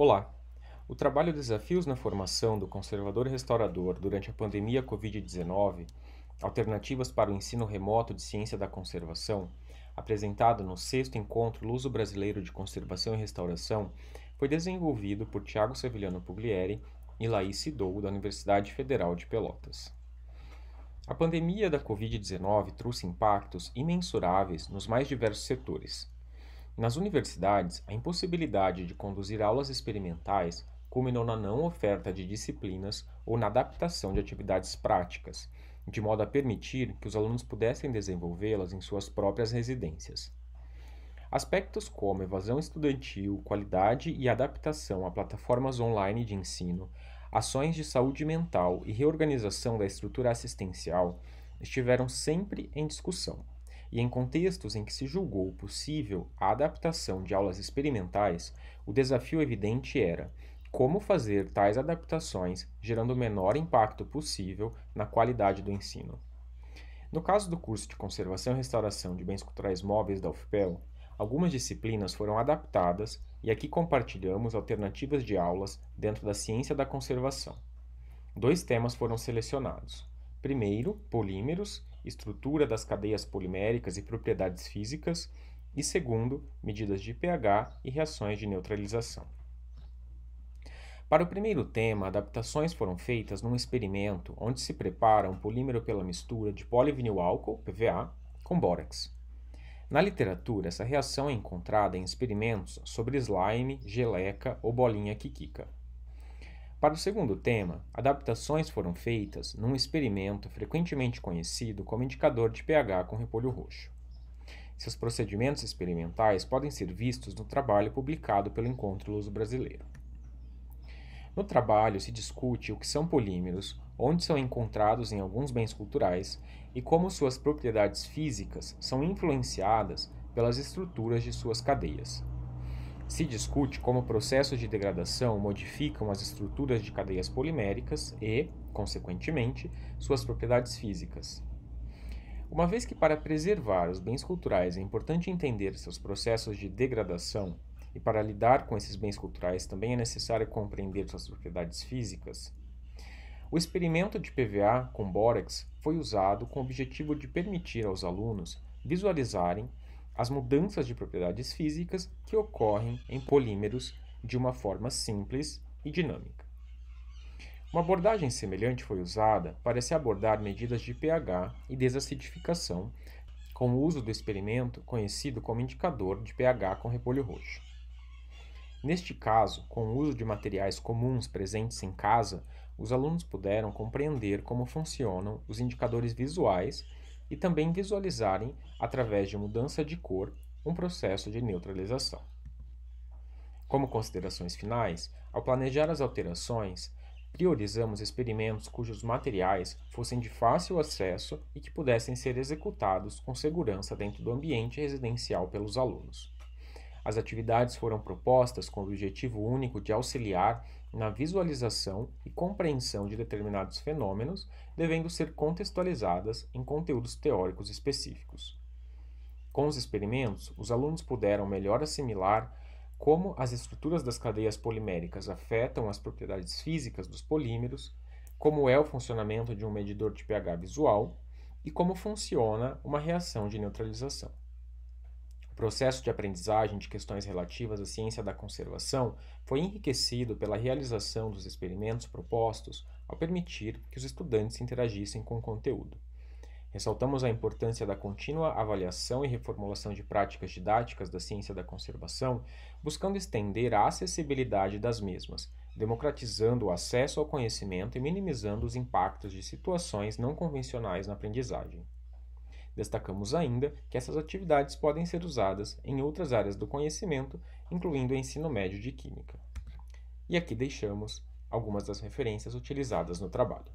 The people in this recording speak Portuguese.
Olá! O trabalho Desafios na Formação do Conservador Restaurador durante a pandemia Covid-19, Alternativas para o Ensino Remoto de Ciência da Conservação, apresentado no 6 Encontro Luso-Brasileiro de Conservação e Restauração, foi desenvolvido por Tiago Seviliano Puglieri e Laís Sidou, da Universidade Federal de Pelotas. A pandemia da Covid-19 trouxe impactos imensuráveis nos mais diversos setores nas universidades, a impossibilidade de conduzir aulas experimentais culminou na não oferta de disciplinas ou na adaptação de atividades práticas, de modo a permitir que os alunos pudessem desenvolvê-las em suas próprias residências. Aspectos como evasão estudantil, qualidade e adaptação a plataformas online de ensino, ações de saúde mental e reorganização da estrutura assistencial estiveram sempre em discussão e em contextos em que se julgou possível a adaptação de aulas experimentais, o desafio evidente era como fazer tais adaptações gerando o menor impacto possível na qualidade do ensino. No caso do curso de Conservação e Restauração de Bens Culturais Móveis da UFPEL, algumas disciplinas foram adaptadas e aqui compartilhamos alternativas de aulas dentro da ciência da conservação. Dois temas foram selecionados. Primeiro, polímeros estrutura das cadeias poliméricas e propriedades físicas, e segundo, medidas de pH e reações de neutralização. Para o primeiro tema, adaptações foram feitas num experimento onde se prepara um polímero pela mistura de álcool, PVA, com bórax. Na literatura, essa reação é encontrada em experimentos sobre slime, geleca ou bolinha quiquica. Para o segundo tema, adaptações foram feitas num experimento frequentemente conhecido como indicador de pH com repolho roxo. Seus procedimentos experimentais podem ser vistos no trabalho publicado pelo Encontro Luso Brasileiro. No trabalho se discute o que são polímeros, onde são encontrados em alguns bens culturais e como suas propriedades físicas são influenciadas pelas estruturas de suas cadeias, se discute como processos de degradação modificam as estruturas de cadeias poliméricas e, consequentemente, suas propriedades físicas. Uma vez que, para preservar os bens culturais, é importante entender seus processos de degradação e para lidar com esses bens culturais também é necessário compreender suas propriedades físicas, o experimento de PVA com bórax foi usado com o objetivo de permitir aos alunos visualizarem as mudanças de propriedades físicas que ocorrem em polímeros de uma forma simples e dinâmica. Uma abordagem semelhante foi usada para se abordar medidas de pH e desacidificação, com o uso do experimento conhecido como indicador de pH com repolho roxo. Neste caso, com o uso de materiais comuns presentes em casa, os alunos puderam compreender como funcionam os indicadores visuais e também visualizarem, através de mudança de cor, um processo de neutralização. Como considerações finais, ao planejar as alterações, priorizamos experimentos cujos materiais fossem de fácil acesso e que pudessem ser executados com segurança dentro do ambiente residencial pelos alunos. As atividades foram propostas com o objetivo único de auxiliar na visualização e compreensão de determinados fenômenos, devendo ser contextualizadas em conteúdos teóricos específicos. Com os experimentos, os alunos puderam melhor assimilar como as estruturas das cadeias poliméricas afetam as propriedades físicas dos polímeros, como é o funcionamento de um medidor de pH visual e como funciona uma reação de neutralização processo de aprendizagem de questões relativas à ciência da conservação foi enriquecido pela realização dos experimentos propostos ao permitir que os estudantes interagissem com o conteúdo. Ressaltamos a importância da contínua avaliação e reformulação de práticas didáticas da ciência da conservação, buscando estender a acessibilidade das mesmas, democratizando o acesso ao conhecimento e minimizando os impactos de situações não convencionais na aprendizagem. Destacamos ainda que essas atividades podem ser usadas em outras áreas do conhecimento, incluindo o ensino médio de Química. E aqui deixamos algumas das referências utilizadas no trabalho.